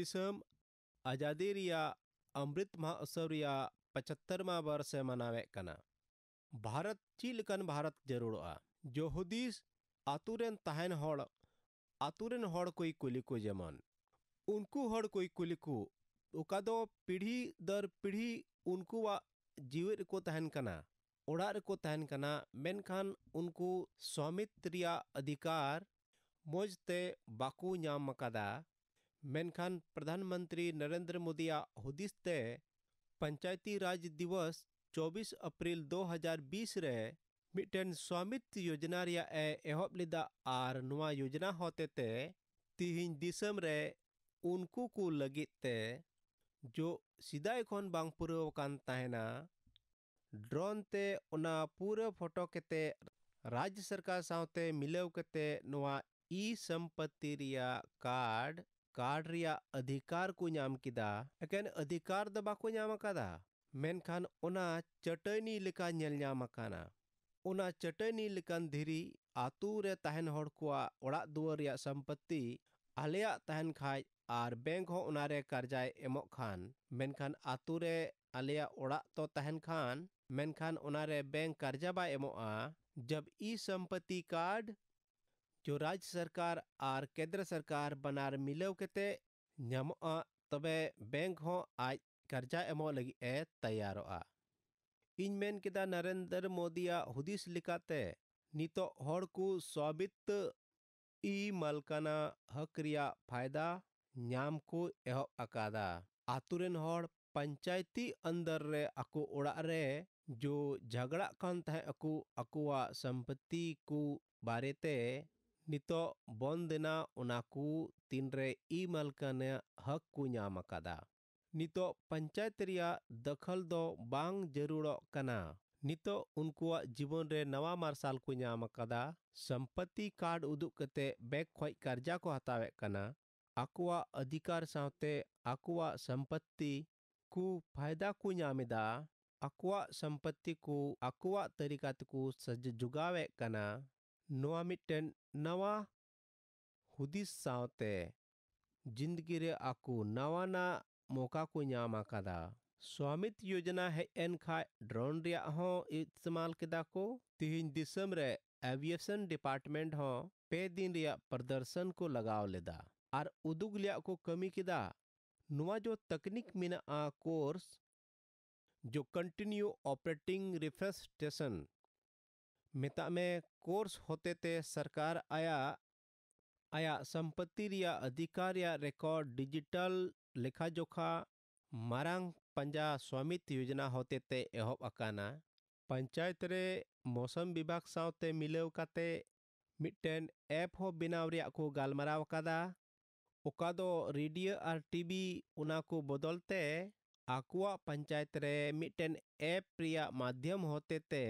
जिसम आज़ादी रिया अमृत महोत्सव रिया पचहत्तरवा वर्ष मनावे कना भारत चिलकन भारत जरूर जो हुदीस आतुरेन तहन हड़ आतुरेन हड़ कोई कुलिको जमन उनको हड़ कोई कुलिको दो पीढ़ी दर पीढ़ी उनकुआ जीवित को तहन कना ओड़ा को तहन कना मेनखान उनको स्वामित्व रिया अधिकार मोजते बाकू नाम कदा મેનખાન प्रधानमंत्री नरेंद्र मोदी हूदते पंचायती राज दिवस 24 अप्रैल 2020 रे मिटन स्वामित्व योजना रिया ए एहोब लेदा आर नवा योजना होतेते तिहिन दिसम रे उनको को लगीते जो सीधा खन बांग पूरा कान ताहना ड्रोन ते उना पूरा फोटो केते राज्य सरकार सावते मिलव केते नवा ई संपत्ति रिया कार्ड ᱠᱟᱨᱰ ᱨᱮᱭᱟᱜ ᱚᱫᱷᱤᱠᱟᱨ ᱠᱚ ᱧᱟᱢ ᱠᱮᱫᱟ ᱮᱠᱮᱱ ᱚᱫᱷᱤᱠᱟᱨ ᱫᱚ ᱵᱟᱠᱚ ᱧᱟᱢ ᱟᱠᱟᱫᱟ ᱢᱮᱱᱠᱷᱟᱱ ᱚᱱᱟ ᱪᱟᱹᱴᱟᱹᱱᱤ ᱞᱮᱠᱟ ᱧᱮᱞ ᱧᱟᱢ ᱟᱠᱟᱱᱟ ᱚᱱᱟ ᱪᱟᱹᱴᱟᱹᱱᱤ ᱞᱮᱠᱟᱱ ᱫᱷᱤᱨᱤ ᱟᱛᱳ ᱨᱮ ᱛᱟᱦᱮᱱ ᱦᱚᱲ ᱠᱚᱣᱟᱜ ᱚᱲᱟᱜ ᱫᱩᱣᱟᱹᱨ ᱨᱮᱭᱟᱜ ᱥᱚᱢᱯᱚᱛᱛᱤ ᱟᱞᱮᱭᱟᱜ ᱛᱟᱦᱮᱱ ᱠᱷᱟᱡ ᱟᱨ ᱵᱮᱝᱠ ᱦᱚᱸ ᱚᱱᱟᱨᱮ ᱠᱟᱨᱡᱟᱭ ᱮᱢᱚᱜ ᱠᱷᱟᱱ ᱢᱮᱱᱠᱷᱟᱱ ᱟᱛᱳ ᱨᱮ ᱟᱞᱮᱭᱟᱜ ᱚᱲᱟᱜ ᱛᱚ ᱛᱟᱦᱮᱱ ᱠᱷᱟᱱ ᱢᱮᱱᱠᱷᱟᱱ ᱚᱱᱟᱨᱮ ᱵᱮᱝᱠ ᱠᱟᱨᱡᱟ ᱵᱟᱭ ᱮᱢᱚᱜᱼᱟ ᱡᱚᱵ ᱤ ᱥᱚᱢᱯᱚᱛᱛᱤ ᱠᱟᱨᱰ जो राज्य सरकार और केंद्र सरकार बनार मिलव के नाम तबे बैंक हो आज कर्जा एमो लगी तैयार इन मेन केदा नरेंद्र मोदी हुदिस लिखाते नितो को स्वामित्व मलकाना हक रिया फायदा नाम को एहब अकादा आतुरेन पंचायती अंदर रे रे जो झगड़ा कान अकु अकुआ संपत्ति को बारे ते ᱱᱤᱛᱚᱜ ᱵᱚᱱᱫᱷ ᱮᱱᱟ ᱚᱱᱟ ᱠᱚ ᱛᱤᱱᱨᱮ ᱤᱼᱢᱟᱞᱤᱠᱟᱱᱟ ᱦᱚᱠ ᱠᱚ ᱧᱟᱢ ᱟᱠᱟᱫᱟ᱾ ᱱᱤᱛᱚᱜ ᱯᱚᱧᱪᱟᱭᱮᱛ ᱨᱮᱭᱟᱜ ᱫᱚᱠᱷᱚᱞ ᱫᱚ ᱵᱟᱝ ᱡᱟᱹᱨᱩᱲᱚᱜ ᱠᱟᱱᱟ᱾ ᱱᱤᱛᱚᱜ ᱩᱱᱠᱩᱣᱟᱜ ᱡᱤᱵᱚᱱ ᱨᱮ ᱱᱟᱣᱟ ᱢᱟᱨᱥᱟᱞ ᱠᱚ ᱧᱟᱢ ᱟᱠᱟᱫᱟ᱾ ᱥᱚᱢᱯᱚᱛᱛᱤ ᱠᱟᱨᱰ ᱩᱫᱩᱜ ᱠᱟᱛᱮ ᱵᱮᱝᱠ ᱠᱷᱚᱡ ᱠᱟᱨᱡᱟ ᱠᱚ ᱦᱟᱛᱟᱣᱮᱫ ᱠᱟᱱᱟ᱾ ᱟᱠᱚᱣᱟᱜ ᱚᱫᱷᱤᱠᱟᱨ ᱥᱟᱶᱛᱮ ᱟᱠᱚᱣᱟᱜ ᱥᱚᱢᱯᱚᱛᱛᱤ ᱠᱚ ᱯᱷᱟᱭᱫᱟ ᱠᱚ ᱧᱟᱢ ᱮᱫᱟ᱾ ᱟᱠᱚᱣᱟᱜ ᱥᱚᱢᱯᱚᱛᱛᱤ ᱠᱚ ᱟᱠᱚᱣᱟᱜ ᱛᱟᱹᱨᱤᱠᱟ ᱛᱮᱠᱚ ᱥᱟᱡᱽ ᱡᱚᱜᱟᱣᱮᱫ ᱠᱟᱱᱟ᱾ ᱱᱚᱣᱟ ᱢᱤᱫᱴᱮᱱ ᱱᱟᱣᱟ ᱦᱩᱫᱤᱥ ᱥᱟᱶᱛᱮ ᱡᱤᱱᱫᱜᱤ ᱨᱮ ᱟᱠᱚ ᱱᱟᱣᱟᱱᱟᱜ ᱢᱚᱠᱟ ᱠᱚ ᱧᱟᱢ ᱟᱠᱟᱫᱟ᱾ ᱥᱚᱣᱟᱢᱤᱛ ᱭᱳᱡᱚᱱᱟ ᱦᱮᱡ ᱮᱱ ᱠᱷᱟᱡ ᱰᱨᱳᱱ ᱨᱮᱭᱟᱜ ᱦᱚᱸ ᱤᱥᱛᱮᱢᱟᱞ ᱠᱮᱫᱟ ᱠᱚ᱾ ᱛᱤᱦᱤᱧ ᱫᱤᱥᱚᱢ ᱨᱮ ᱮᱵᱷᱤᱭᱮᱥᱚᱱ ᱰᱤᱯᱟᱨᱴᱢᱮᱱᱴ ᱦᱚᱸ ᱯᱮ ᱫᱤᱱ ᱨᱮᱭᱟᱜ ᱯᱨᱚᱫᱚᱨᱥᱚᱱ ᱠᱚ ᱞᱟᱜᱟᱣ ᱞᱮᱫᱟ ᱟᱨ ᱩᱫᱩᱜ ᱨᱮᱭᱟᱜ ᱠᱚ ᱠᱟᱹᱢᱤ ᱠᱮᱫᱟ᱾ ᱱᱚᱣᱟ ᱡᱚ ᱛᱟᱹᱠᱱᱤᱠ ᱢᱮᱱᱟᱜᱼᱟ ᱠᱳᱨᱥ ᱡᱚ ᱠᱚᱱᱴᱤᱱᱤᱭᱩ ᱚᱯᱨᱮᱴᱤᱝ ᱨᱮᱯᱷᱟᱨᱮᱥ ᱥᱴᱮᱥᱚᱱ मिता में कोर्स होते ते सरकार आया आया संपत्ति रिया अधिकार या रिकॉर्ड डिजिटल लेखा जोखा मारंग पंजा स्वामित्व योजना होते ते एहब अकाना पंचायत रे मौसम विभाग साउते मिलेव काते मिटेन एप हो बनाव रिया को गालमाराव कादा ओका दो रेडियो आर टीवी उना को बदलते ᱟᱠᱚᱣᱟᱜ ᱯᱚᱧᱪᱟᱭᱮᱛ ᱨᱮ ᱢᱤᱫᱴᱮᱱ ᱮᱯ ᱨᱮᱭᱟᱜ ᱢᱟᱫᱽᱫᱷᱚᱢ ᱦᱚᱛᱮᱛᱮ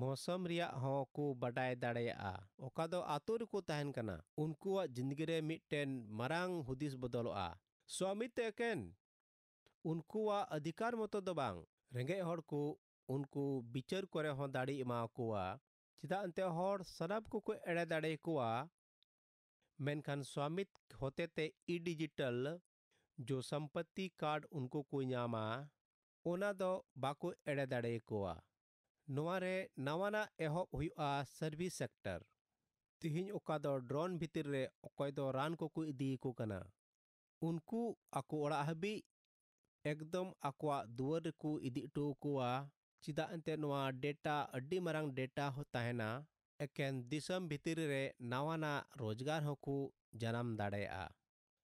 ᱢᱳᱥᱚᱢ ᱨᱮᱭᱟᱜ ᱦᱚᱸ ᱠᱚ ᱵᱟᱰᱟᱭ ᱫᱟᱲᱮᱭᱟᱜᱼᱟ ᱚᱠᱟ ᱫᱚ ᱟᱛᱳ ᱨᱮᱠᱚ ᱛᱟᱦᱮᱱ ᱠᱟᱱᱟ ᱩᱱᱠᱩᱣᱟᱜ ᱡᱤᱱᱫᱜᱤ ᱨᱮ ᱢᱤᱫᱴᱮᱱ ᱢᱟᱨᱟᱝ ᱦᱩᱫᱤᱥ ᱵᱚᱫᱚᱞᱚᱜᱼᱟ ᱥᱚᱢᱤᱛᱛᱚ ᱮᱠᱮᱱ ᱩᱱᱠᱩᱣᱟᱜ ᱚᱫᱷᱤᱠᱟᱨ ᱢᱚᱛᱚ ᱫᱚ ᱵᱟᱝ ᱨᱮᱸᱜᱮᱡ ᱦᱚᱲ ᱠᱚ ᱩᱱᱠᱩ ᱵᱤᱪᱟᱹᱨ ᱠᱚᱨᱮ ᱦᱚᱸ ᱫᱟᱲᱮ ᱮᱢᱟᱣᱟᱠᱚᱣᱟ ᱪᱮᱫᱟᱜ ᱮᱱᱛᱮ ᱦᱚᱲ ᱥᱟᱱᱟᱢ ᱠᱚᱠᱚ ᱮᱲᱮ ᱫᱟᱲᱮᱭᱟᱠᱚᱣᱟ ᱢᱮᱱᱠᱷᱟᱱ ᱥᱚᱢᱤᱛ ᱦᱚᱛᱮᱛᱮ ᱤ ᱰᱤᱡᱤᱴᱟᱞ जो संपत्ति कार्ड उनको को नामा ओना दो बाको एड़े दड़े कोआ नोरे नवाना एहब हुआ सर्विस सेक्टर तिहिं ओका दो ड्रोन भितर रे ओकय दो रान को को इदी को कना उनको आको ओड़ा हबी एकदम आकुआ दुअर को इदी टो कोआ चिदा अंते नोआ डेटा अड्डी मरंग डेटा हो ताहेना एकेन दिसम भितर रे नवाना रोजगार हो को जन्म दड़े आ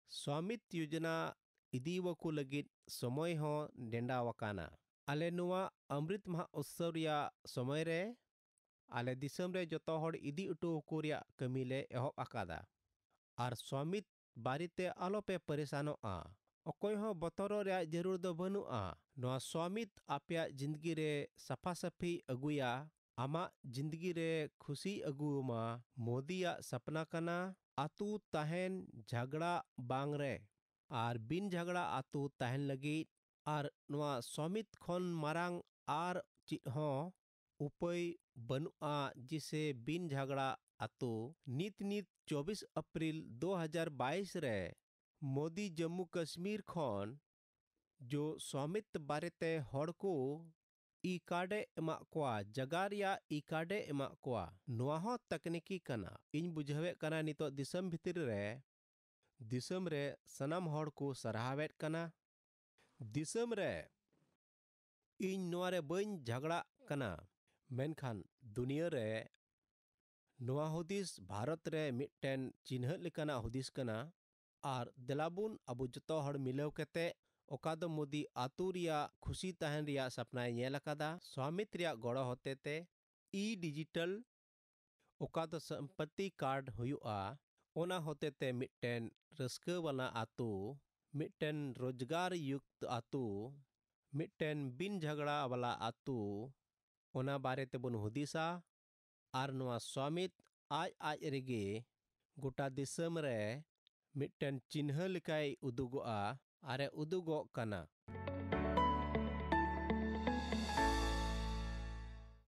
ᱥᱚᱣᱟᱢᱤᱛ ᱭᱳᱡᱚᱱᱟ ᱤᱫᱤᱭᱟᱠᱚ ᱞᱟᱹᱜᱤᱫ ᱥᱚᱢᱚᱭ ᱦᱚᱸ ᱱᱮᱰᱟᱣ ᱟᱠᱟᱱᱟ ᱟᱞᱮ ᱱᱚᱣᱟ ᱚᱢᱨᱤᱛ ᱢᱟᱦᱟ ᱩᱛᱥᱚᱵᱽ ᱨᱮᱭᱟᱜ ᱥᱚᱢᱚᱭ ᱨᱮ ᱟᱞᱮ ᱫᱤᱥᱚᱢ ᱨᱮ ᱡᱚᱛᱚ ᱦᱚᱲ ᱤᱫᱤ ᱦᱚᱴᱚ ᱟᱠᱚ ᱨᱮᱭᱟᱜ ᱠᱟᱹᱢᱤ ᱞᱮ ᱮᱦᱚᱵ ᱟᱠᱟᱫᱟ ᱟᱨ ᱥᱚᱣᱟᱢᱤᱛ ᱵᱟᱨᱮᱛᱮ ᱟᱞᱚᱯᱮ ᱯᱟᱨᱮᱥᱟᱱᱚᱜᱼᱟ ᱚᱠᱚᱭ ᱦᱚᱸ ᱵᱚᱛᱚᱨᱚᱜ ᱨᱮᱭᱟᱜ ᱡᱟᱹᱨᱩᱲ ᱫᱚ ᱵᱟᱹᱱᱩᱜᱼᱟ ᱱᱚᱣᱟ ᱥᱚᱣᱟᱢᱤᱛ ᱟᱯᱮᱭᱟᱜ ᱡᱤᱱᱫᱜᱤ ᱨᱮ ᱥᱟᱯᱷᱟᱥᱟᱹᱯᱷᱤ ᱟᱹᱜᱩᱭᱟ ᱟᱢᱟᱜ ᱡᱤᱱᱫᱜᱤ ᱨᱮ ᱠᱷᱩᱥᱤᱭ ᱟᱹᱜᱩᱣᱟᱢᱟ ᱢᱳᱫᱤᱭᱟᱜ ᱥᱟᱯᱱᱟ ᱠᱟᱱᱟ ᱟᱹᱛᱩ ᱛᱟᱦᱮᱱ ᱡᱷᱟᱜᱲᱟ ᱵᱟᱝ ᱨᱮ ᱟᱨ ᱵᱤᱱ ᱡᱷᱟᱜᱲᱟ ᱟᱹᱛᱩ ᱛᱟᱦᱮᱱ ᱞᱟᱹᱜᱤᱫ ᱟᱨ ᱱᱚᱣᱟ ᱥᱚᱢᱤᱛ ᱠᱷᱚᱱ ᱢᱟᱨᱟᱝ ᱟᱨ ᱪᱮᱫᱦᱚᱸ ᱩᱯᱟᱹᱭ ᱵᱟᱹᱱᱩᱜᱼᱟ ᱡᱮᱥᱮ ᱵᱤᱱ ᱡᱷᱟᱜᱲᱟ ᱟᱹᱛᱩ ᱱᱤᱛ ᱱᱤᱛ ᱪᱚᱵᱵᱤᱥ अप्रैल 2022 ᱨᱮ ᱢᱳᱫᱤ ᱡᱚᱢᱢᱩ ᱠᱟᱥᱢᱤᱨ ᱠᱷᱚᱱ ᱡᱳ ᱥᱚᱢᱤᱛ ᱵᱟᱨᱮᱛᱮ ᱦᱚᱲ ᱠᱚ ᱤᱠᱟᱰᱮ ᱮᱢᱟᱜ ᱠᱚᱣᱟ ᱡᱟᱜᱟ ᱨᱮᱭᱟᱜ ᱤᱠᱟᱰᱮ ᱮᱢᱟᱜ ᱠᱚᱣᱟ ᱱᱚᱣᱟ ᱦᱚᱸ ᱛᱟᱠᱱᱤᱠᱤ ᱠᱟᱱᱟ ᱤᱧ ᱵᱩᱡᱷᱟᱹᱣᱮᱫ ᱠᱟᱱᱟ ᱱᱤᱛᱚᱜ ᱫᱤᱥᱚᱢ ᱵᱷᱤᱛᱨᱤ ᱨᱮ ᱫᱤᱥᱚᱢ ᱨᱮ ᱥᱟᱱᱟᱢ ᱦᱚᱲ ᱠᱚ ᱥᱟᱨᱦᱟᱣᱮᱫ ᱠᱟᱱᱟ ᱫᱤᱥᱚᱢ ᱨᱮ ᱤᱧ ᱱᱚᱣᱟ ᱨᱮ ᱵᱟᱹᱧ ᱡᱷᱟᱜᱲᱟᱜ ᱠᱟᱱᱟ ᱢᱮᱱᱠᱷᱟᱱ ᱫᱩᱱᱤᱭᱟᱹ ᱨᱮ ᱱᱚᱣᱟ ᱦᱩᱫᱤᱥ ᱵᱷᱟᱨᱚᱛ ᱨᱮ ᱢᱤᱫᱴᱮᱱ ᱪᱤᱱᱦᱟᱹᱜ ᱞᱮᱠᱟᱱᱟᱜ ᱦᱩᱫᱤᱥ ᱠᱟᱱᱟ ᱟᱨ ᱫᱮᱞᱟᱵᱚᱱ ᱟᱵᱚ ᱡᱚᱛᱚ ᱦᱚᱲ ᱢᱤᱞᱟᱹᱣ ᱠᱟᱛᱮ ᱚᱠᱟᱫᱚ ᱢᱳᱫᱤ ᱟᱛᱩ ᱨᱮᱭᱟᱜ ᱠᱷᱩᱥᱤ ᱛᱟᱦᱮᱱ ᱨᱮᱭᱟᱜ ᱥᱟᱯᱱᱟᱭ ᱧᱮᱞ ᱟᱠᱟᱫᱟ ᱥᱚᱢᱤᱛ ᱨᱮᱭᱟᱜ ᱜᱚᱲᱚ ᱦᱚᱛᱮᱛᱮ ᱤ ᱰᱤᱡᱤᱴᱟᱞ ᱚᱠᱟᱫᱚ ᱥᱚᱢᱯᱚᱛᱛᱤ ᱠᱟᱨᱰ ᱦᱩᱭᱩᱜᱼᱟ ᱚᱱᱟ ᱦᱚᱛᱮᱛᱮ ᱢᱤᱫᱴᱮᱱ ᱨᱟᱹᱥᱠᱟᱹ ᱵᱟᱞᱟ ᱟᱛᱩ ᱢᱤᱫᱴᱮᱱ ᱨᱳᱡᱽᱜᱟᱨ ᱭᱩᱠᱛᱚ ᱟᱛᱩ ᱢᱤᱫᱴᱮᱱ ᱵᱤᱱ ᱡᱷᱚᱜᱽᱲᱟ ᱵᱟᱞᱟ ᱟᱛᱩ ᱚᱱᱟ ᱵᱟᱨᱮ ᱛᱮᱵᱚᱱ ᱦᱩᱫᱤᱥᱟ ᱟᱨ ᱱᱚᱣᱟ ᱥᱚᱢᱤᱛ ᱟᱡ ᱟᱡ ᱨᱮᱜᱮ ᱜᱚᱴᱟ ᱫᱤᱥᱚᱢ ᱨᱮ ᱢᱤᱫᱴᱮᱱ ᱪᱤᱱᱦᱟᱹ ᱞᱮᱠᱟᱭ ᱩᱫᱩᱜᱚᱜᱼᱟ ಆ ಉದ್ನ